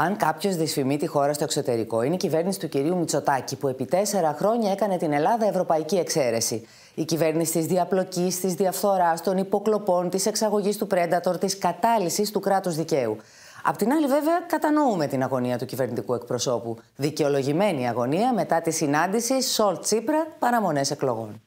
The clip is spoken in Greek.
Αν κάποιος δυσφημεί τη χώρα στο εξωτερικό, είναι η κυβέρνηση του κυρίου Μητσοτάκη, που επί τέσσερα χρόνια έκανε την Ελλάδα ευρωπαϊκή εξαίρεση. Η κυβέρνηση της διαπλοκής, της διαφθοράς, των υποκλοπών, της εξαγωγής του πρέντατορ, της κατάλυσης του κράτους δικαίου. Απ' την άλλη, βέβαια, κατανοούμε την αγωνία του κυβερνητικού εκπροσώπου. Δικαιολογημένη αγωνία μετά τη συνάντηση Σολτ Τσίπρα παραμονές εκλογών.